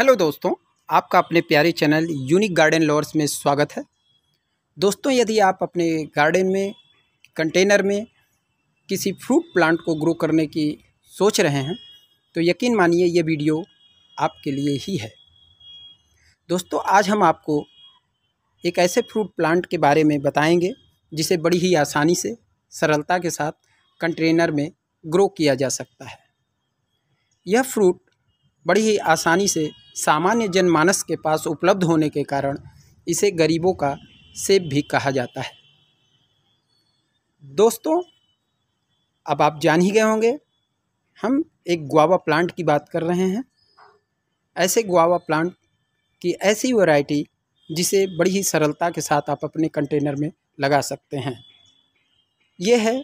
hello दोस्तों आपका अपने प्यारे चैनल यूनिक गार्डन लॉर्स में स्वागत है दोस्तों यदि आप अपने गार्डन में कंटेनर में किसी फ्रूट प्लांट को ग्रो करने की सोच रहे हैं तो यकीन मानिए ये वीडियो आपके लिए ही है दोस्तों आज हम आपको एक ऐसे फ्रूट प्लांट के बारे में बताएंगे जिसे बड़ी ही आसानी से सरलता के साथ कंटेनर में ग्रो किया जा सकता है यह फ्रूट बड़ी ही आसानी से सामान्य जनमानस के पास उपलब्ध होने के कारण इसे गरीबों का सेब भी कहा जाता है दोस्तों अब आप जान ही गए होंगे हम एक गुआवा प्लांट की बात कर रहे हैं ऐसे गुआवा प्लांट की ऐसी वैरायटी जिसे बड़ी ही सरलता के साथ आप अपने कंटेनर में लगा सकते हैं यह है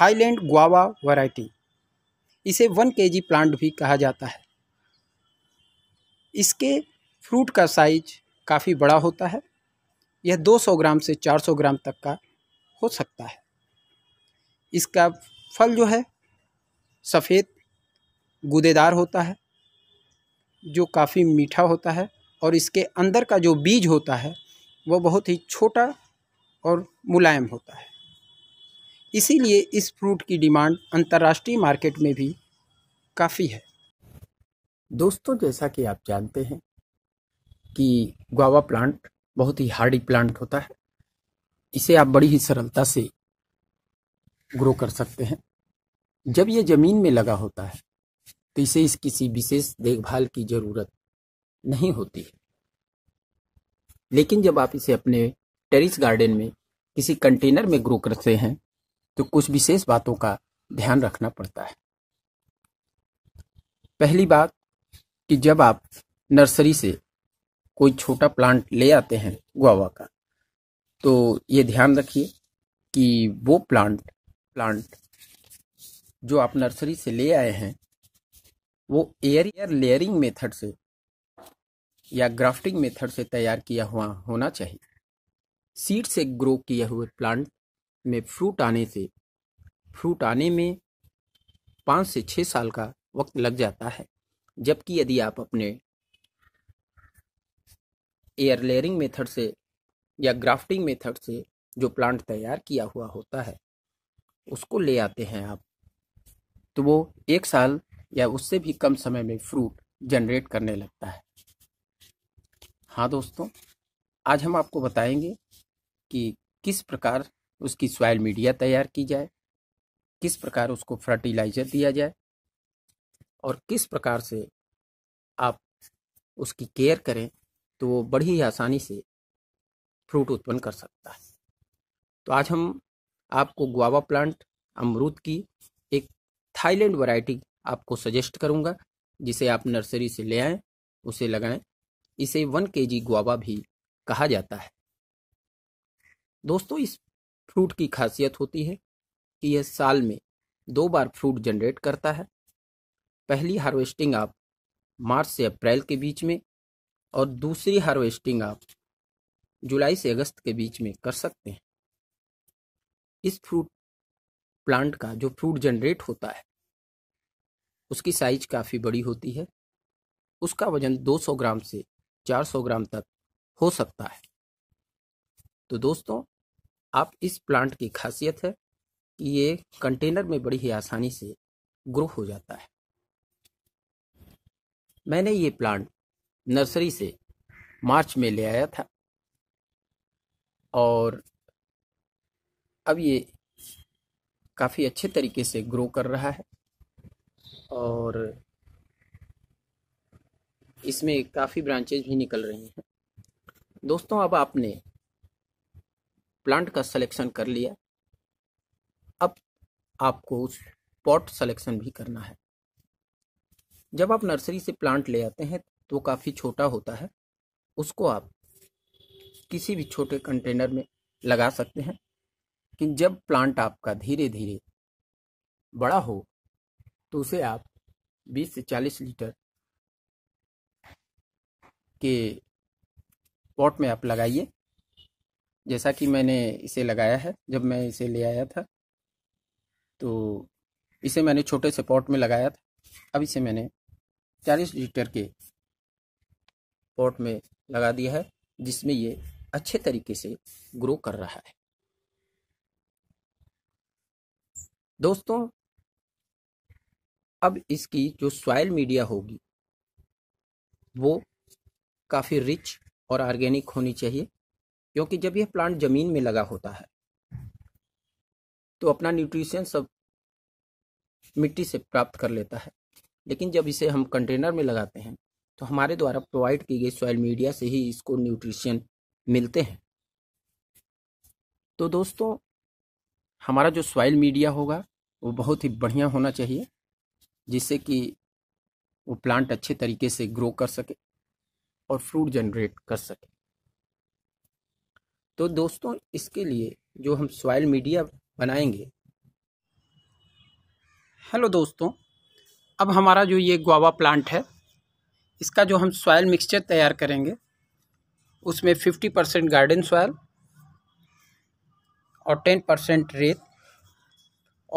थाईलैंड गुआवा वैरायटी इसे वन के जी प्लांट भी कहा जाता है इसके फ्रूट का साइज काफ़ी बड़ा होता है यह 200 ग्राम से 400 ग्राम तक का हो सकता है इसका फल जो है सफ़ेद गुदेदार होता है जो काफ़ी मीठा होता है और इसके अंदर का जो बीज होता है वह बहुत ही छोटा और मुलायम होता है इसीलिए इस फ्रूट की डिमांड अंतर्राष्ट्रीय मार्केट में भी काफ़ी है दोस्तों जैसा कि आप जानते हैं कि ग्वावा प्लांट बहुत ही हार्डी प्लांट होता है इसे आप बड़ी ही सरलता से ग्रो कर सकते हैं जब ये जमीन में लगा होता है तो इसे इस किसी विशेष देखभाल की जरूरत नहीं होती है लेकिन जब आप इसे अपने टेरिस गार्डन में किसी कंटेनर में ग्रो करते हैं तो कुछ विशेष बातों का ध्यान रखना पड़ता है पहली बात कि जब आप नर्सरी से कोई छोटा प्लांट ले आते हैं गुआवा का तो ये ध्यान रखिए कि वो प्लांट प्लांट जो आप नर्सरी से ले आए हैं वो एयर एयर लेयरिंग मेथड से या ग्राफ्टिंग मेथड से तैयार किया हुआ होना चाहिए सीड से ग्रो किए हुए प्लांट में फ्रूट आने से फ्रूट आने में पाँच से छः साल का वक्त लग जाता है जबकि यदि आप अपने एयर लेयरिंग मेथड से या ग्राफ्टिंग मेथड से जो प्लांट तैयार किया हुआ होता है उसको ले आते हैं आप तो वो एक साल या उससे भी कम समय में फ्रूट जनरेट करने लगता है हाँ दोस्तों आज हम आपको बताएंगे कि किस प्रकार उसकी सॉयल मीडिया तैयार की जाए किस प्रकार उसको फर्टिलाइजर दिया जाए और किस प्रकार से आप उसकी केयर करें तो वो बड़ी ही आसानी से फ्रूट उत्पन्न कर सकता है तो आज हम आपको गुआवा प्लांट अमरूद की एक थाईलैंड वैरायटी आपको सजेस्ट करूंगा जिसे आप नर्सरी से ले आए उसे लगाएं इसे वन के जी गुआवा भी कहा जाता है दोस्तों इस फ्रूट की खासियत होती है कि यह साल में दो बार फ्रूट जनरेट करता है पहली हार्वेस्टिंग आप मार्च से अप्रैल के बीच में और दूसरी हार्वेस्टिंग आप जुलाई से अगस्त के बीच में कर सकते हैं इस फ्रूट प्लांट का जो फ्रूट जनरेट होता है उसकी साइज काफ़ी बड़ी होती है उसका वजन 200 ग्राम से 400 ग्राम तक हो सकता है तो दोस्तों आप इस प्लांट की खासियत है कि ये कंटेनर में बड़ी ही आसानी से ग्रो हो जाता है मैंने ये प्लांट नर्सरी से मार्च में ले आया था और अब ये काफ़ी अच्छे तरीके से ग्रो कर रहा है और इसमें काफ़ी ब्रांचेज भी निकल रही हैं दोस्तों अब आपने प्लांट का सिलेक्शन कर लिया अब आपको उस पॉट सिलेक्शन भी करना है जब आप नर्सरी से प्लांट ले आते हैं तो काफ़ी छोटा होता है उसको आप किसी भी छोटे कंटेनर में लगा सकते हैं कि जब प्लांट आपका धीरे धीरे बड़ा हो तो उसे आप 20 से 40 लीटर के पॉट में आप लगाइए जैसा कि मैंने इसे लगाया है जब मैं इसे ले आया था तो इसे मैंने छोटे से पॉट में लगाया था अब इसे मैंने चालीस लीटर के पॉट में लगा दिया है जिसमें ये अच्छे तरीके से ग्रो कर रहा है दोस्तों अब इसकी जो सॉयल मीडिया होगी वो काफ़ी रिच और ऑर्गेनिक होनी चाहिए क्योंकि जब यह प्लांट ज़मीन में लगा होता है तो अपना न्यूट्रिशन सब मिट्टी से प्राप्त कर लेता है लेकिन जब इसे हम कंटेनर में लगाते हैं तो हमारे द्वारा प्रोवाइड की गई सॉइल मीडिया से ही इसको न्यूट्रिशन मिलते हैं तो दोस्तों हमारा जो सॉइल मीडिया होगा वो बहुत ही बढ़िया होना चाहिए जिससे कि वो प्लांट अच्छे तरीके से ग्रो कर सके और फ्रूट जनरेट कर सके तो दोस्तों इसके लिए जो हम सॉइल मीडिया बनाएंगे हेलो दोस्तों अब हमारा जो ये गुआवा प्लांट है इसका जो हम सॉयल मिक्सचर तैयार करेंगे उसमें फिफ्टी परसेंट गार्डन सॉयल और टेन परसेंट रेत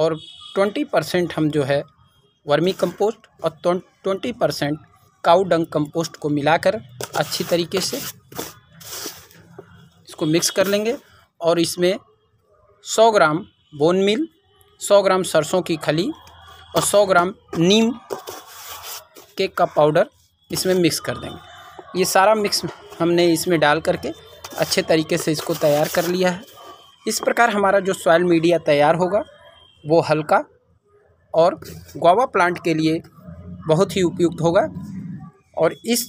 और ट्वेंटी परसेंट हम जो है वर्मी कंपोस्ट और twenty percent cow dung dung compost को मिलाकर अच्छी तरीके से इसको मिक्स कर लेंगे और इसमें सौ ग्राम बोन मिल सौ ग्राम सरसों की खली और सौ ग्राम नीम केक का पाउडर इसमें मिक्स कर देंगे ये सारा मिक्स हमने इसमें डाल करके अच्छे तरीके से इसको तैयार कर लिया है इस प्रकार हमारा जो सॉयल मीडिया तैयार होगा वो हल्का और गोवा प्लांट के लिए बहुत ही उपयुक्त होगा और इस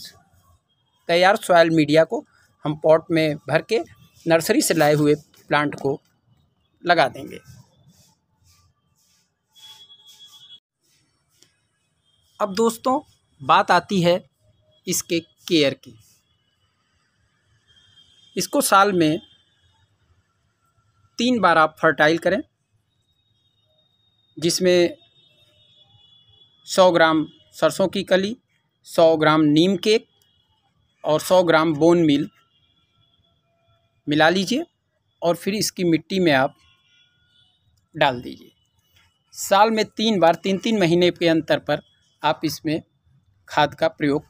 तैयार सॉयल मीडिया को हम पॉट में भर के नर्सरी से लाए हुए प्लांट को लगा देंगे अब दोस्तों बात आती है इसके केयर की इसको साल में तीन बार आप फर्टाइल करें जिसमें सौ ग्राम सरसों की कली सौ ग्राम नीम केक और सौ ग्राम बोन मिल मिला लीजिए और फिर इसकी मिट्टी में आप डाल दीजिए साल में तीन बार तीन तीन महीने के अंतर पर आप इसमें खाद का प्रयोग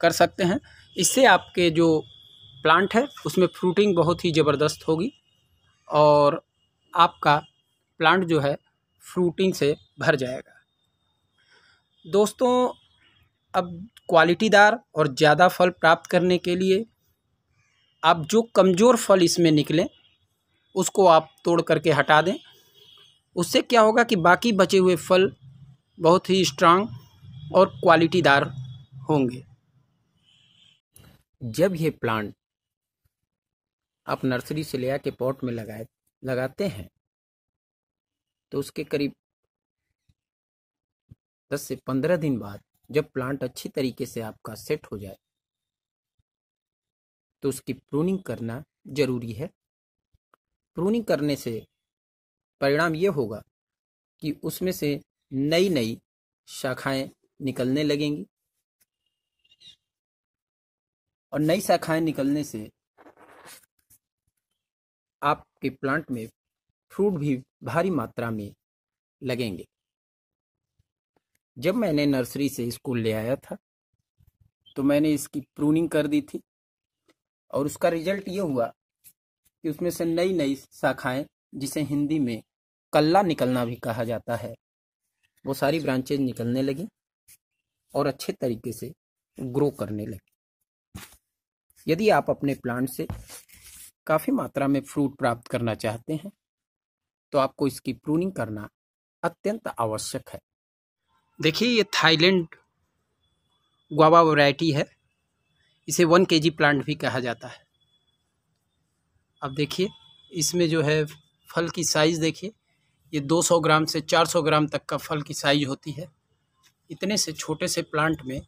कर सकते हैं इससे आपके जो प्लांट है उसमें फ्रूटिंग बहुत ही ज़बरदस्त होगी और आपका प्लांट जो है फ्रूटिंग से भर जाएगा दोस्तों अब क्वालिटीदार और ज़्यादा फल प्राप्त करने के लिए आप जो कमज़ोर फल इसमें निकलें उसको आप तोड़ करके हटा दें उससे क्या होगा कि बाकी बचे हुए फल बहुत ही स्ट्रांग और क्वालिटीदार होंगे जब ये प्लांट आप नर्सरी से ले आके पॉट में लगाए लगाते हैं तो उसके करीब दस से पंद्रह दिन बाद जब प्लांट अच्छी तरीके से आपका सेट हो जाए तो उसकी प्रूनिंग करना जरूरी है प्रूनिंग करने से परिणाम ये होगा कि उसमें से नई नई शाखाएं निकलने लगेंगी और नई शाखाएं निकलने से आपके प्लांट में फ्रूट भी भारी मात्रा में लगेंगे जब मैंने नर्सरी से इसको ले आया था तो मैंने इसकी प्रूनिंग कर दी थी और उसका रिजल्ट ये हुआ कि उसमें से नई नई शाखाएं जिसे हिंदी में कल्ला निकलना भी कहा जाता है वो सारी ब्रांचेज निकलने लगी और अच्छे तरीके से ग्रो करने लगे यदि आप अपने प्लांट से काफ़ी मात्रा में फ्रूट प्राप्त करना चाहते हैं तो आपको इसकी प्रूनिंग करना अत्यंत आवश्यक है देखिए ये थाईलैंड गुआवा वैरायटी है इसे वन के जी प्लांट भी कहा जाता है अब देखिए इसमें जो है फल की साइज़ देखिए ये 200 ग्राम से 400 ग्राम तक का फल की साइज होती है इतने से छोटे से प्लांट में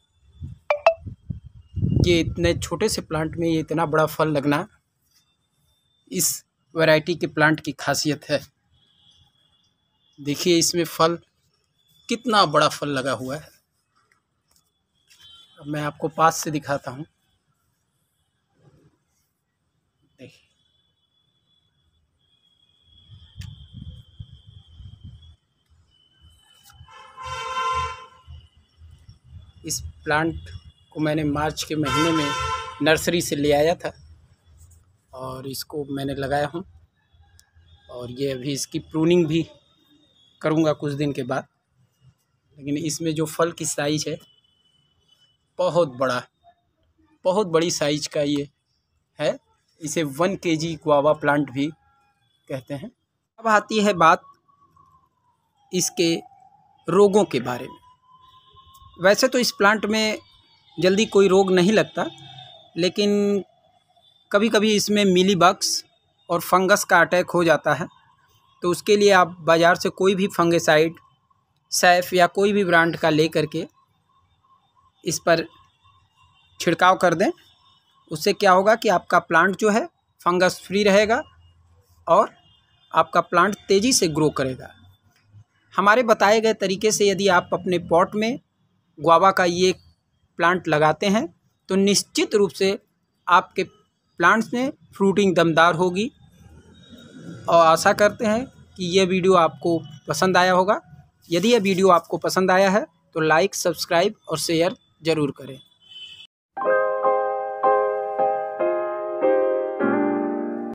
ये इतने छोटे से प्लांट में ये इतना बड़ा फल लगना इस वैरायटी के प्लांट की खासियत है देखिए इसमें फल कितना बड़ा फल लगा हुआ है मैं आपको पास से दिखाता हूँ इस प्लांट को मैंने मार्च के महीने में नर्सरी से ले आया था और इसको मैंने लगाया हूँ और ये अभी इसकी प्रूनिंग भी करूँगा कुछ दिन के बाद लेकिन इसमें जो फल की साइज है बहुत बड़ा बहुत बड़ी साइज का ये है इसे वन के जी गुआवा प्लांट भी कहते हैं अब आती है बात इसके रोगों के बारे में वैसे तो इस प्लांट में जल्दी कोई रोग नहीं लगता लेकिन कभी कभी इसमें मिली बक्स और फंगस का अटैक हो जाता है तो उसके लिए आप बाज़ार से कोई भी फंगेसाइड सैफ या कोई भी ब्रांड का ले करके इस पर छिड़काव कर दें उससे क्या होगा कि आपका प्लांट जो है फंगस फ्री रहेगा और आपका प्लांट तेज़ी से ग्रो करेगा हमारे बताए गए तरीके से यदि आप अपने पॉट में गुआवा का ये प्लांट लगाते हैं तो निश्चित रूप से आपके प्लांट्स में फ्रूटिंग दमदार होगी और आशा करते हैं कि यह वीडियो आपको पसंद आया होगा यदि यह वीडियो आपको पसंद आया है तो लाइक सब्सक्राइब और शेयर ज़रूर करें